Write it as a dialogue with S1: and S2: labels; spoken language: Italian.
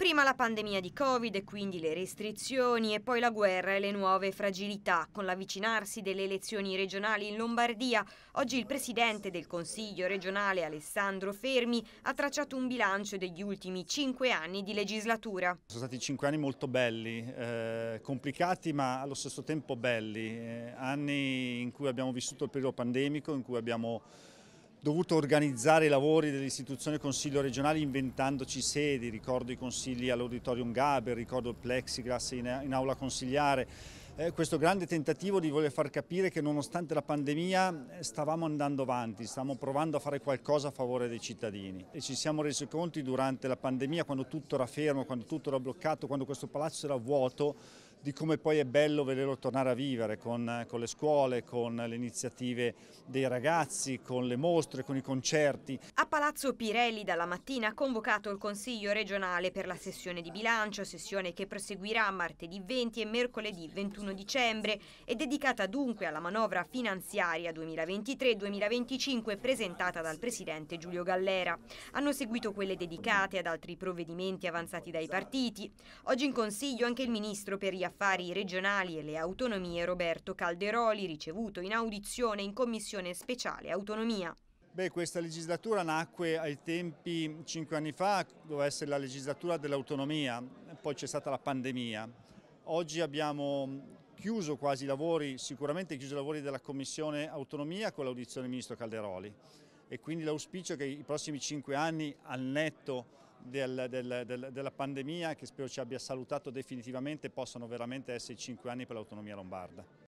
S1: Prima la pandemia di Covid e quindi le restrizioni e poi la guerra e le nuove fragilità. Con l'avvicinarsi delle elezioni regionali in Lombardia, oggi il presidente del Consiglio regionale Alessandro Fermi ha tracciato un bilancio degli ultimi cinque anni di legislatura.
S2: Sono stati cinque anni molto belli, eh, complicati ma allo stesso tempo belli, eh, anni in cui abbiamo vissuto il periodo pandemico, in cui abbiamo dovuto organizzare i lavori dell'istituzione Consiglio regionale inventandoci sedi, ricordo i consigli all'Auditorium Gaber, ricordo il Plexiglas in, in aula consigliare, eh, questo grande tentativo di voler far capire che nonostante la pandemia eh, stavamo andando avanti, stavamo provando a fare qualcosa a favore dei cittadini e ci siamo resi conti durante la pandemia quando tutto era fermo, quando tutto era bloccato, quando questo palazzo era vuoto di come poi è bello vederlo tornare a vivere con, con, le scuole, con le iniziative dei ragazzi, con le mostre, con i concerti.
S1: A Palazzo Pirelli dalla mattina ha convocato il Consiglio regionale per la sessione di bilancio, sessione che proseguirà martedì 20 e mercoledì 21 dicembre e dedicata dunque alla manovra finanziaria 2023-2025 presentata dal Presidente Giulio Gallera. Hanno seguito quelle dedicate ad altri provvedimenti avanzati dai partiti. Oggi in Consiglio anche il Ministro per gli affari regionali e le autonomie Roberto Calderoli, ricevuto in audizione in Commissione speciale Autonomia.
S2: Beh, questa legislatura nacque ai tempi, cinque anni fa, doveva essere la legislatura dell'autonomia, poi c'è stata la pandemia. Oggi abbiamo chiuso quasi i lavori, sicuramente chiuso i lavori della Commissione Autonomia con l'audizione del Ministro Calderoli e quindi l'auspicio è che i prossimi cinque anni al netto del, del, del, della pandemia che spero ci abbia salutato definitivamente possono veramente essere i cinque anni per l'autonomia lombarda.